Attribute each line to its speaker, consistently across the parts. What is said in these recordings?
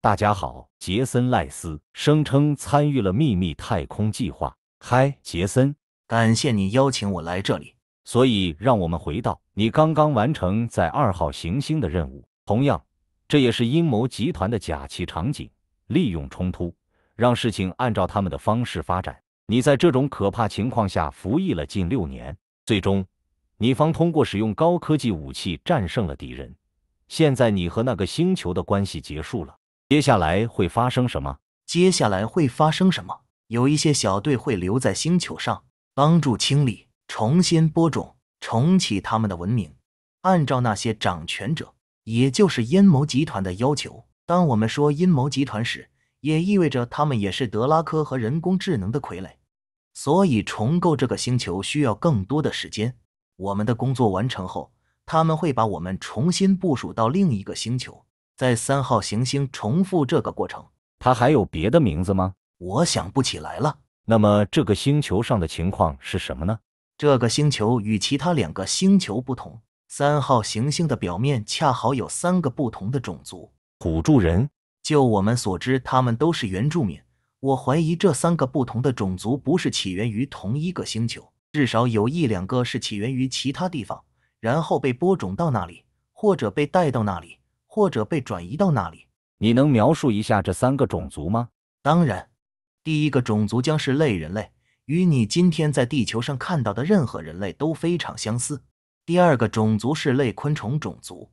Speaker 1: 大家好，杰森·赖斯声称参与了秘密太空计划。嗨，杰森，感谢你邀请我来这里。所以，让我们回到你刚刚完成在二号行星的任务。同样，这也是阴谋集团的假期场景，利用冲突让事情按照他们的方式发展。你在这种可怕情况下服役了近六年，最终你方通过使用高科技武器战胜了敌人。现在，你和那个星球的关系结束了。接下来会发生什么？接下来会发生什么？有一些小队会留在星球上，帮助清理、重新播种、重启他们的文明。按照那些掌权者，也就是阴谋集团的要求。当我们说阴谋集团时，也意味着他们也是德拉科和人工智能的傀儡。所以，重构这个星球需要更多的时间。我们的工作完成后，他们会把我们重新部署到另一个星球。在三号行星重复这个过程。它还有别的名字吗？我想不起来了。那么这个星球上的情况是什么呢？这个星球与其他两个星球不同。三号行星的表面恰好有三个不同的种族。土著人，就我们所知，他们都是原住民。我怀疑这三个不同的种族不是起源于同一个星球，至少有一两个是起源于其他地方，然后被播种到那里，或者被带到那里。或者被转移到那里，你能描述一下这三个种族吗？当然，第一个种族将是类人类，与你今天在地球上看到的任何人类都非常相似。第二个种族是类昆虫种族，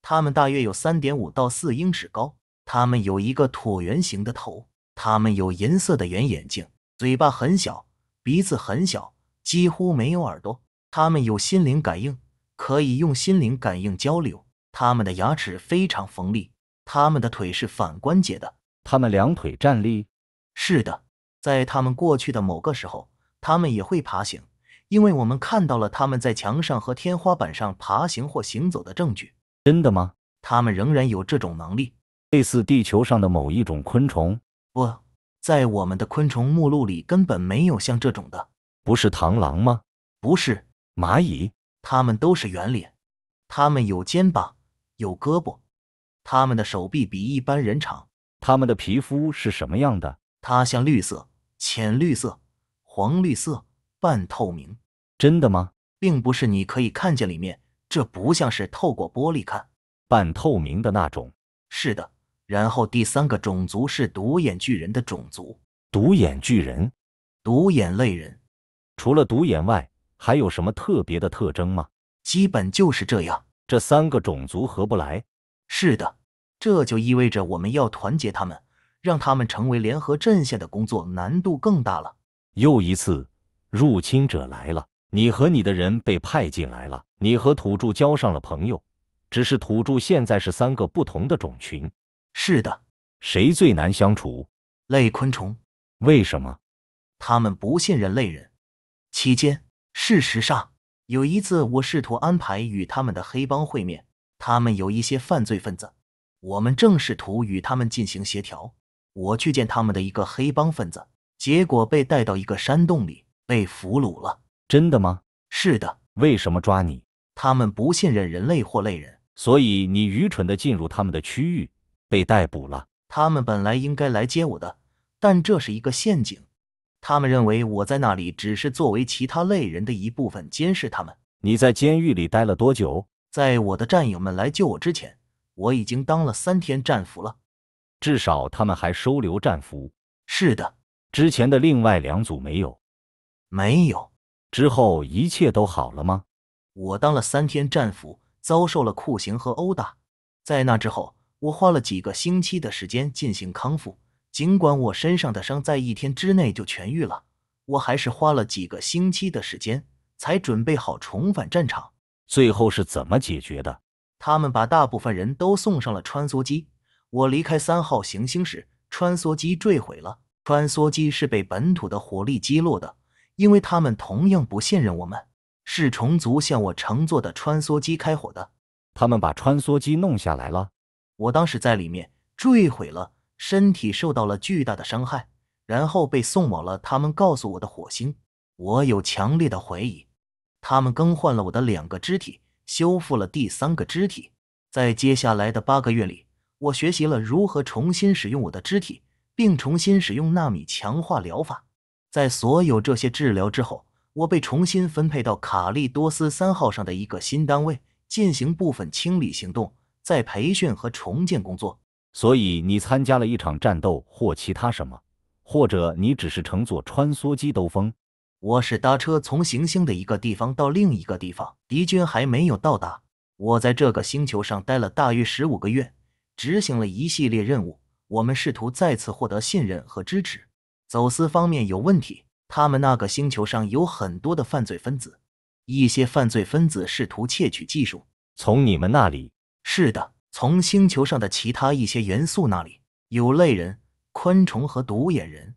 Speaker 1: 它们大约有三点五到四英尺高，它们有一个椭圆形的头，它们有银色的圆眼睛，嘴巴很小，鼻子很小，几乎没有耳朵。它们有心灵感应，可以用心灵感应交流。它们的牙齿非常锋利，它们的腿是反关节的，它们两腿站立。是的，在它们过去的某个时候，它们也会爬行，因为我们看到了它们在墙上和天花板上爬行或行走的证据。真的吗？它们仍然有这种能力？类似地球上的某一种昆虫？不，在我们的昆虫目录里根本没有像这种的。不是螳螂吗？不是蚂蚁，它们都是圆脸，它们有肩膀。有胳膊，他们的手臂比一般人长。他们的皮肤是什么样的？它像绿色、浅绿色、黄绿色、半透明。真的吗？并不是，你可以看见里面。这不像是透过玻璃看，半透明的那种。是的。然后第三个种族是独眼巨人的种族。独眼巨人，独眼类人。除了独眼外，还有什么特别的特征吗？基本就是这样。这三个种族合不来，是的，这就意味着我们要团结他们，让他们成为联合阵线的工作难度更大了。又一次，入侵者来了，你和你的人被派进来了，你和土著交上了朋友，只是土著现在是三个不同的种群。是的，谁最难相处？类昆虫？为什么？他们不信任类人。期间，事实上。有一次，我试图安排与他们的黑帮会面。他们有一些犯罪分子，我们正试图与他们进行协调。我去见他们的一个黑帮分子，结果被带到一个山洞里，被俘虏了。真的吗？是的。为什么抓你？他们不信任人类或类人，所以你愚蠢地进入他们的区域，被逮捕了。他们本来应该来接我的，但这是一个陷阱。他们认为我在那里只是作为其他类人的一部分监视他们。你在监狱里待了多久？在我的战友们来救我之前，我已经当了三天战俘了。至少他们还收留战俘。是的，之前的另外两组没有。没有。之后一切都好了吗？我当了三天战俘，遭受了酷刑和殴打。在那之后，我花了几个星期的时间进行康复。尽管我身上的伤在一天之内就痊愈了，我还是花了几个星期的时间才准备好重返战场。最后是怎么解决的？他们把大部分人都送上了穿梭机。我离开三号行星时，穿梭机坠毁了。穿梭机是被本土的火力击落的，因为他们同样不信任我们。是虫族向我乘坐的穿梭机开火的。他们把穿梭机弄下来了，我当时在里面坠毁了。身体受到了巨大的伤害，然后被送往了他们告诉我的火星。我有强烈的怀疑，他们更换了我的两个肢体，修复了第三个肢体。在接下来的八个月里，我学习了如何重新使用我的肢体，并重新使用纳米强化疗法。在所有这些治疗之后，我被重新分配到卡利多斯三号上的一个新单位，进行部分清理行动、在培训和重建工作。所以你参加了一场战斗或其他什么，或者你只是乘坐穿梭机兜风？我是搭车从行星的一个地方到另一个地方。敌军还没有到达。我在这个星球上待了大约十五个月，执行了一系列任务。我们试图再次获得信任和支持。走私方面有问题。他们那个星球上有很多的犯罪分子，一些犯罪分子试图窃取技术。从你们那里？是的。从星球上的其他一些元素那里，有类人、昆虫和独眼人，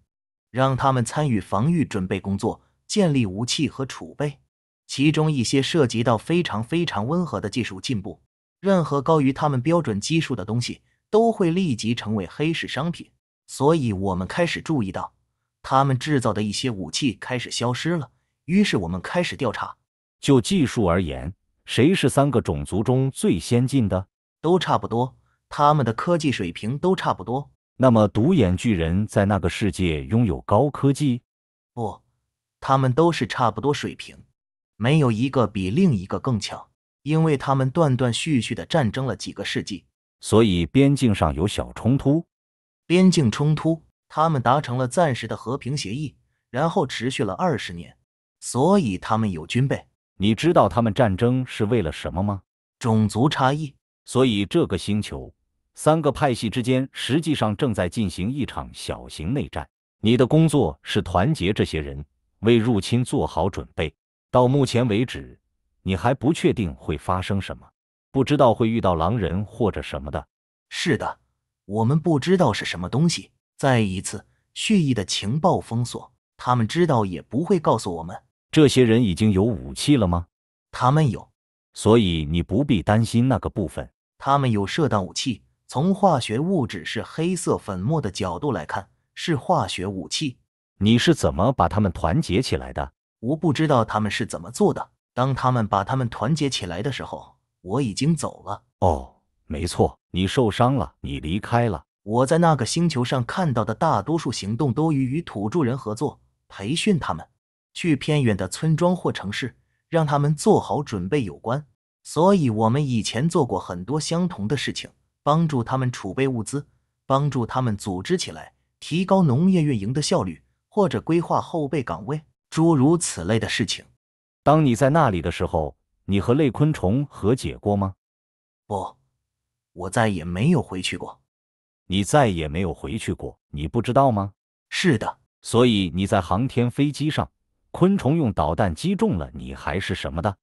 Speaker 1: 让他们参与防御准备工作，建立武器和储备。其中一些涉及到非常非常温和的技术进步。任何高于他们标准基数的东西都会立即成为黑市商品。所以，我们开始注意到，他们制造的一些武器开始消失了。于是，我们开始调查。就技术而言，谁是三个种族中最先进的？都差不多，他们的科技水平都差不多。那么，独眼巨人在那个世界拥有高科技？不，他们都是差不多水平，没有一个比另一个更强。因为他们断断续续的战争了几个世纪，所以边境上有小冲突。边境冲突，他们达成了暂时的和平协议，然后持续了二十年。所以他们有军备。你知道他们战争是为了什么吗？种族差异。所以这个星球三个派系之间实际上正在进行一场小型内战。你的工作是团结这些人，为入侵做好准备。到目前为止，你还不确定会发生什么，不知道会遇到狼人或者什么的。是的，我们不知道是什么东西。再一次，蓄意的情报封锁，他们知道也不会告诉我们。这些人已经有武器了吗？他们有，所以你不必担心那个部分。他们有射弹武器。从化学物质是黑色粉末的角度来看，是化学武器。你是怎么把他们团结起来的？我不知道他们是怎么做的。当他们把他们团结起来的时候，我已经走了。哦，没错，你受伤了，你离开了。我在那个星球上看到的大多数行动都与与土著人合作、培训他们，去偏远的村庄或城市，让他们做好准备有关。所以，我们以前做过很多相同的事情，帮助他们储备物资，帮助他们组织起来，提高农业运营的效率，或者规划后备岗位，诸如此类的事情。当你在那里的时候，你和类昆虫和解过吗？不，我再也没有回去过。你再也没有回去过，你不知道吗？是的。所以你在航天飞机上，昆虫用导弹击中了你，还是什么的？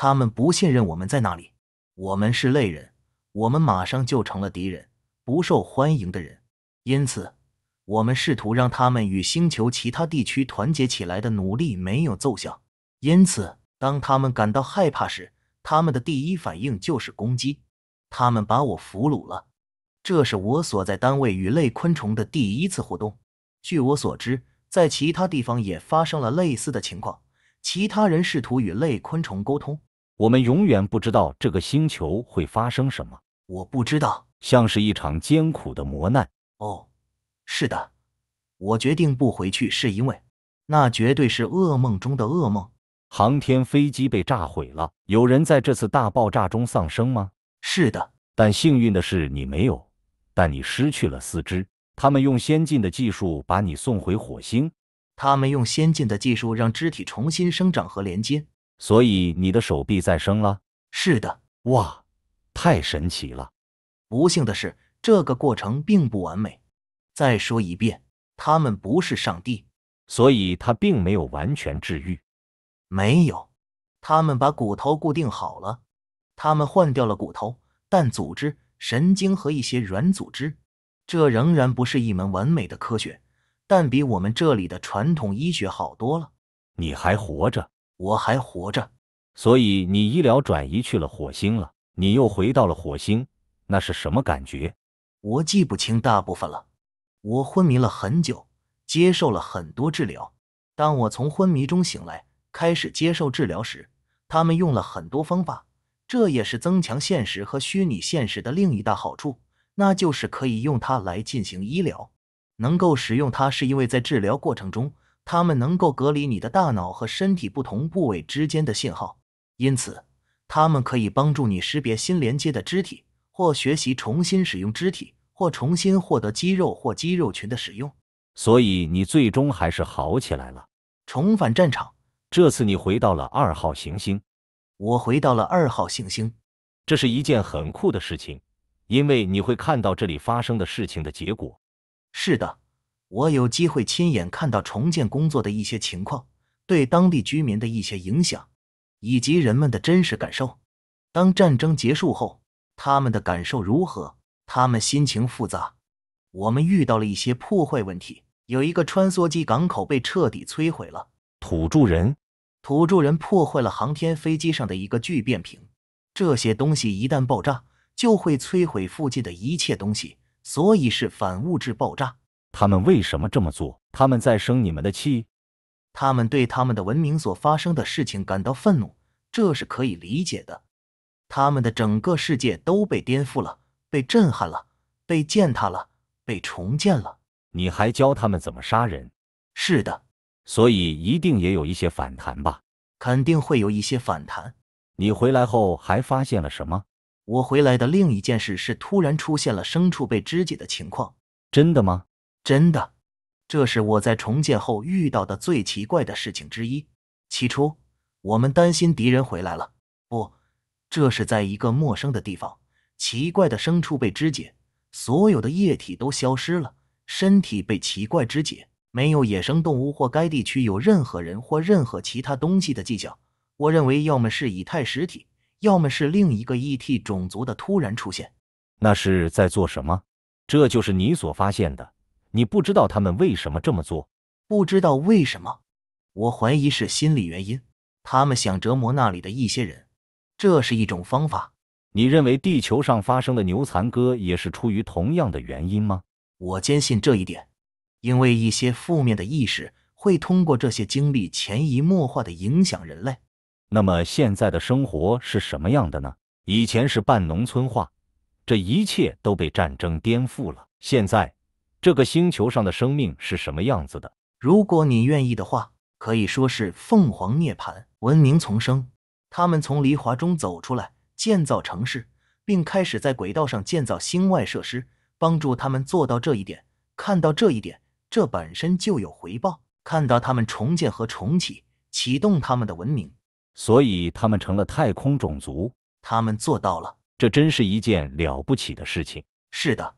Speaker 1: 他们不信任我们在那里，我们是类人，我们马上就成了敌人，不受欢迎的人。因此，我们试图让他们与星球其他地区团结起来的努力没有奏效。因此，当他们感到害怕时，他们的第一反应就是攻击。他们把我俘虏了，这是我所在单位与类昆虫的第一次互动。据我所知，在其他地方也发生了类似的情况。其他人试图与类昆虫沟通。我们永远不知道这个星球会发生什么。我不知道，像是一场艰苦的磨难。哦，是的，我决定不回去，是因为那绝对是噩梦中的噩梦。航天飞机被炸毁了，有人在这次大爆炸中丧生吗？是的，但幸运的是你没有。但你失去了四肢。他们用先进的技术把你送回火星。他们用先进的技术让肢体重新生长和连接。所以你的手臂再生了？是的，哇，太神奇了！不幸的是，这个过程并不完美。再说一遍，他们不是上帝，所以他并没有完全治愈。没有，他们把骨头固定好了，他们换掉了骨头，但组织、神经和一些软组织，这仍然不是一门完美的科学，但比我们这里的传统医学好多了。你还活着。我还活着，所以你医疗转移去了火星了。你又回到了火星，那是什么感觉？我记不清大部分了。我昏迷了很久，接受了很多治疗。当我从昏迷中醒来，开始接受治疗时，他们用了很多方法。这也是增强现实和虚拟现实的另一大好处，那就是可以用它来进行医疗。能够使用它，是因为在治疗过程中。它们能够隔离你的大脑和身体不同部位之间的信号，因此它们可以帮助你识别新连接的肢体，或学习重新使用肢体，或重新获得肌肉或肌肉群的使用。所以你最终还是好起来了，重返战场。这次你回到了二号行星，我回到了二号行星，这是一件很酷的事情，因为你会看到这里发生的事情的结果。是的。我有机会亲眼看到重建工作的一些情况，对当地居民的一些影响，以及人们的真实感受。当战争结束后，他们的感受如何？他们心情复杂。我们遇到了一些破坏问题，有一个穿梭机港口被彻底摧毁了。土著人，土著人破坏了航天飞机上的一个聚变瓶。这些东西一旦爆炸，就会摧毁附近的一切东西，所以是反物质爆炸。他们为什么这么做？他们在生你们的气？他们对他们的文明所发生的事情感到愤怒，这是可以理解的。他们的整个世界都被颠覆了，被震撼了，被践踏了，被重建了。你还教他们怎么杀人？是的，所以一定也有一些反弹吧？肯定会有一些反弹。你回来后还发现了什么？我回来的另一件事是，突然出现了牲畜被肢解的情况。真的吗？真的，这是我在重建后遇到的最奇怪的事情之一。起初，我们担心敌人回来了。不，这是在一个陌生的地方。奇怪的牲畜被肢解，所有的液体都消失了，身体被奇怪肢解，没有野生动物或该地区有任何人或任何其他东西的迹象。我认为，要么是以太实体，要么是另一个 ET 种族的突然出现。那是在做什么？这就是你所发现的。你不知道他们为什么这么做？不知道为什么？我怀疑是心理原因。他们想折磨那里的一些人，这是一种方法。你认为地球上发生的牛残哥也是出于同样的原因吗？我坚信这一点，因为一些负面的意识会通过这些经历潜移默化的影响人类。那么现在的生活是什么样的呢？以前是半农村化，这一切都被战争颠覆了。现在。这个星球上的生命是什么样子的？如果你愿意的话，可以说是凤凰涅槃，文明重生。他们从离华中走出来，建造城市，并开始在轨道上建造星外设施，帮助他们做到这一点。看到这一点，这本身就有回报。看到他们重建和重启，启动他们的文明，所以他们成了太空种族。他们做到了，这真是一件了不起的事情。是的。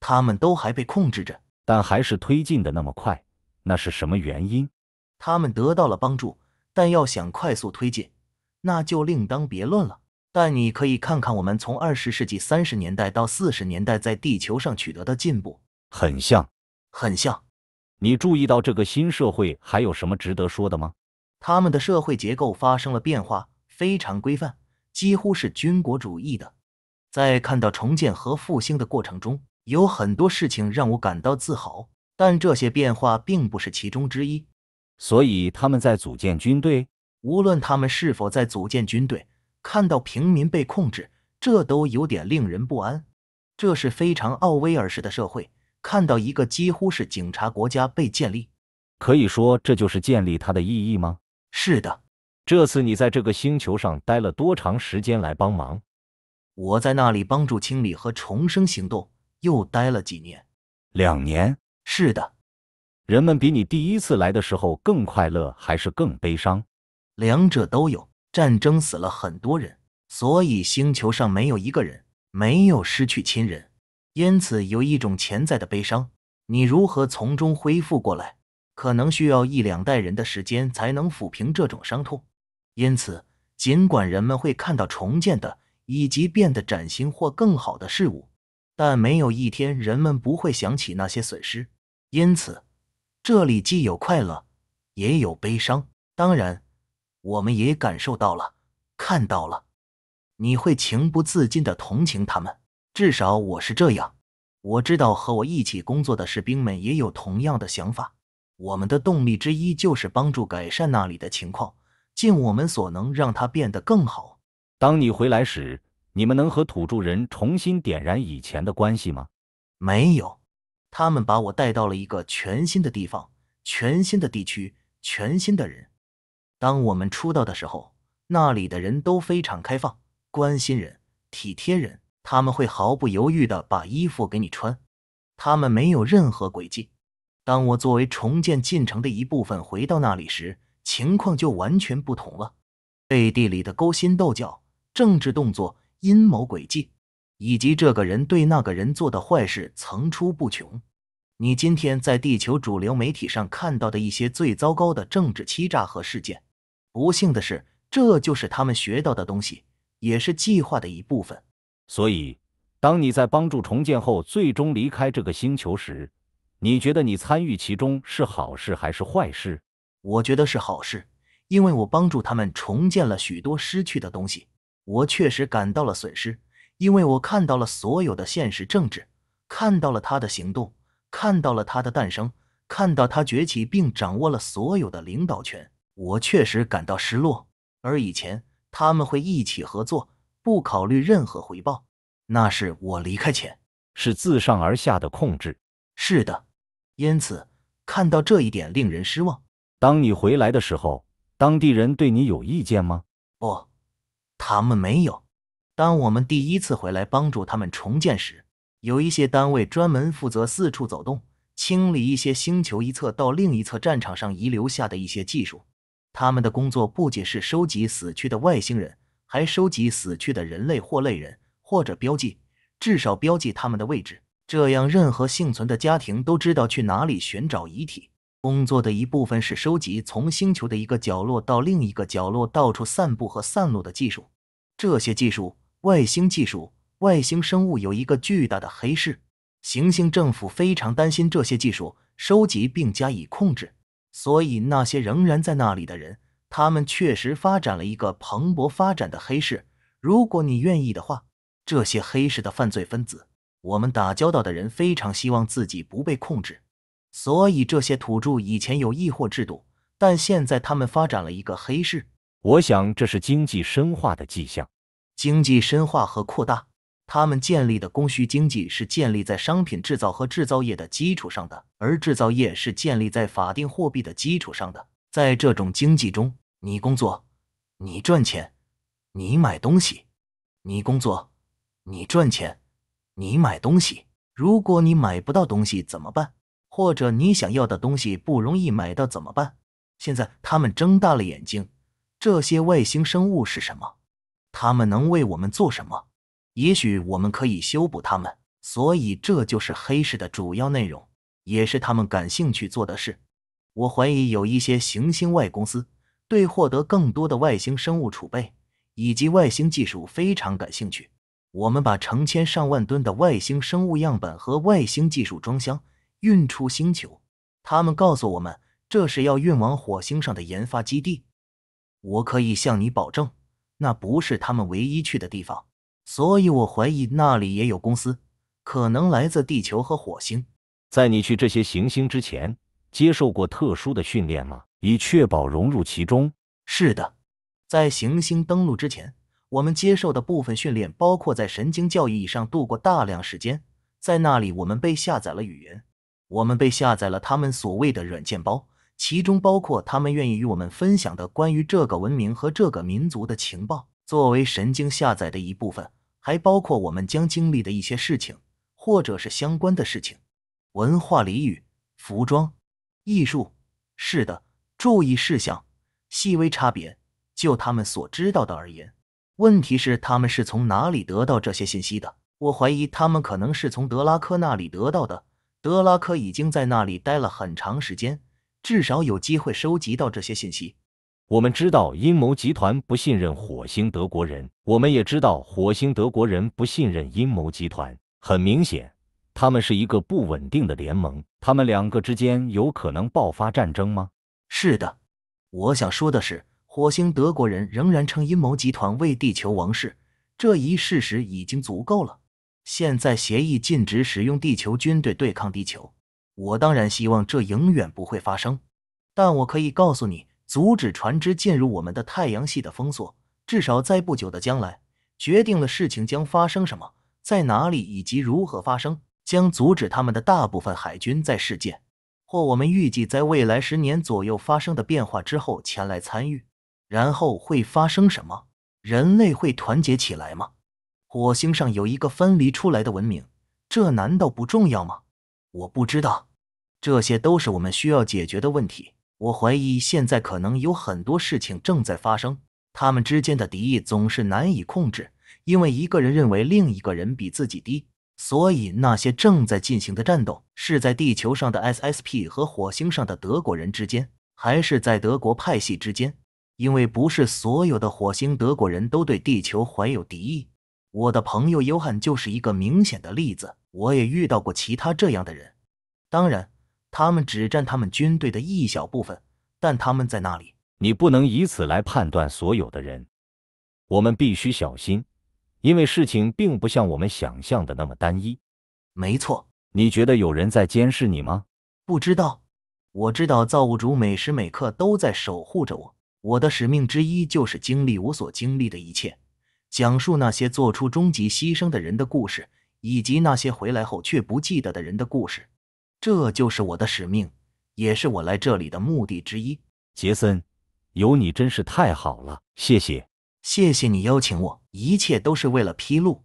Speaker 1: 他们都还被控制着，但还是推进的那么快，那是什么原因？他们得到了帮助，但要想快速推进，那就另当别论了。但你可以看看我们从二十世纪三十年代到四十年代在地球上取得的进步，很像，很像。你注意到这个新社会还有什么值得说的吗？他们的社会结构发生了变化，非常规范，几乎是军国主义的。在看到重建和复兴的过程中。有很多事情让我感到自豪，但这些变化并不是其中之一。所以他们在组建军队。无论他们是否在组建军队，看到平民被控制，这都有点令人不安。这是非常奥威尔式的社会。看到一个几乎是警察国家被建立，可以说这就是建立它的意义吗？是的。这次你在这个星球上待了多长时间来帮忙？我在那里帮助清理和重生行动。又待了几年，两年。是的，人们比你第一次来的时候更快乐，还是更悲伤？两者都有。战争死了很多人，所以星球上没有一个人没有失去亲人，因此有一种潜在的悲伤。你如何从中恢复过来？可能需要一两代人的时间才能抚平这种伤痛。因此，尽管人们会看到重建的以及变得崭新或更好的事物。但没有一天人们不会想起那些损失，因此这里既有快乐，也有悲伤。当然，我们也感受到了，看到了，你会情不自禁地同情他们，至少我是这样。我知道和我一起工作的士兵们也有同样的想法。我们的动力之一就是帮助改善那里的情况，尽我们所能让它变得更好。当你回来时。你们能和土著人重新点燃以前的关系吗？没有，他们把我带到了一个全新的地方、全新的地区、全新的人。当我们出道的时候，那里的人都非常开放、关心人、体贴人，他们会毫不犹豫地把衣服给你穿。他们没有任何诡计。当我作为重建进程的一部分回到那里时，情况就完全不同了，背地里的勾心斗角、政治动作。阴谋诡计，以及这个人对那个人做的坏事层出不穷。你今天在地球主流媒体上看到的一些最糟糕的政治欺诈和事件，不幸的是，这就是他们学到的东西，也是计划的一部分。所以，当你在帮助重建后最终离开这个星球时，你觉得你参与其中是好事还是坏事？我觉得是好事，因为我帮助他们重建了许多失去的东西。我确实感到了损失，因为我看到了所有的现实政治，看到了他的行动，看到了他的诞生，看到他崛起并掌握了所有的领导权。我确实感到失落。而以前他们会一起合作，不考虑任何回报。那是我离开前，是自上而下的控制。是的，因此看到这一点令人失望。当你回来的时候，当地人对你有意见吗？不。他们没有。当我们第一次回来帮助他们重建时，有一些单位专门负责四处走动，清理一些星球一侧到另一侧战场上遗留下的一些技术。他们的工作不仅是收集死去的外星人，还收集死去的人类或类人，或者标记，至少标记他们的位置，这样任何幸存的家庭都知道去哪里寻找遗体。工作的一部分是收集从星球的一个角落到另一个角落到处散布和散落的技术。这些技术、外星技术、外星生物有一个巨大的黑市，行星政府非常担心这些技术收集并加以控制，所以那些仍然在那里的人，他们确实发展了一个蓬勃发展的黑市。如果你愿意的话，这些黑市的犯罪分子，我们打交道的人非常希望自己不被控制，所以这些土著以前有易货制度，但现在他们发展了一个黑市。我想，这是经济深化的迹象。经济深化和扩大，他们建立的供需经济是建立在商品制造和制造业的基础上的，而制造业是建立在法定货币的基础上的。在这种经济中，你工作，你赚钱，你买东西；你工作，你赚钱，你买东西。如果你买不到东西怎么办？或者你想要的东西不容易买到怎么办？现在他们睁大了眼睛。这些外星生物是什么？他们能为我们做什么？也许我们可以修补他们。所以这就是黑市的主要内容，也是他们感兴趣做的事。我怀疑有一些行星外公司对获得更多的外星生物储备以及外星技术非常感兴趣。我们把成千上万吨的外星生物样本和外星技术装箱，运出星球。他们告诉我们，这是要运往火星上的研发基地。我可以向你保证，那不是他们唯一去的地方，所以我怀疑那里也有公司，可能来自地球和火星。在你去这些行星之前，接受过特殊的训练吗？以确保融入其中？是的，在行星登陆之前，我们接受的部分训练包括在神经教育以上度过大量时间，在那里我们被下载了语言，我们被下载了他们所谓的软件包。其中包括他们愿意与我们分享的关于这个文明和这个民族的情报，作为神经下载的一部分，还包括我们将经历的一些事情，或者是相关的事情，文化俚语、服装、艺术，是的。注意事项，细微差别，就他们所知道的而言。问题是他们是从哪里得到这些信息的？我怀疑他们可能是从德拉科那里得到的。德拉科已经在那里待了很长时间。至少有机会收集到这些信息。我们知道阴谋集团不信任火星德国人，我们也知道火星德国人不信任阴谋集团。很明显，他们是一个不稳定的联盟。他们两个之间有可能爆发战争吗？是的。我想说的是，火星德国人仍然称阴谋集团为地球王室，这一事实已经足够了。现在协议禁止使用地球军队对抗地球。我当然希望这永远不会发生，但我可以告诉你，阻止船只进入我们的太阳系的封锁，至少在不久的将来，决定了事情将发生什么，在哪里以及如何发生，将阻止他们的大部分海军在事件，或我们预计在未来十年左右发生的变化之后前来参与。然后会发生什么？人类会团结起来吗？火星上有一个分离出来的文明，这难道不重要吗？我不知道。这些都是我们需要解决的问题。我怀疑现在可能有很多事情正在发生，他们之间的敌意总是难以控制，因为一个人认为另一个人比自己低，所以那些正在进行的战斗是在地球上的 S S P 和火星上的德国人之间，还是在德国派系之间？因为不是所有的火星德国人都对地球怀有敌意。我的朋友约翰就是一个明显的例子。我也遇到过其他这样的人。当然。他们只占他们军队的一小部分，但他们在那里。你不能以此来判断所有的人。我们必须小心，因为事情并不像我们想象的那么单一。没错，你觉得有人在监视你吗？不知道。我知道造物主每时每刻都在守护着我。我的使命之一就是经历我所经历的一切，讲述那些做出终极牺牲的人的故事，以及那些回来后却不记得的人的故事。这就是我的使命，也是我来这里的目的之一。杰森，有你真是太好了，谢谢，谢谢你邀请我，一切都是为了披露。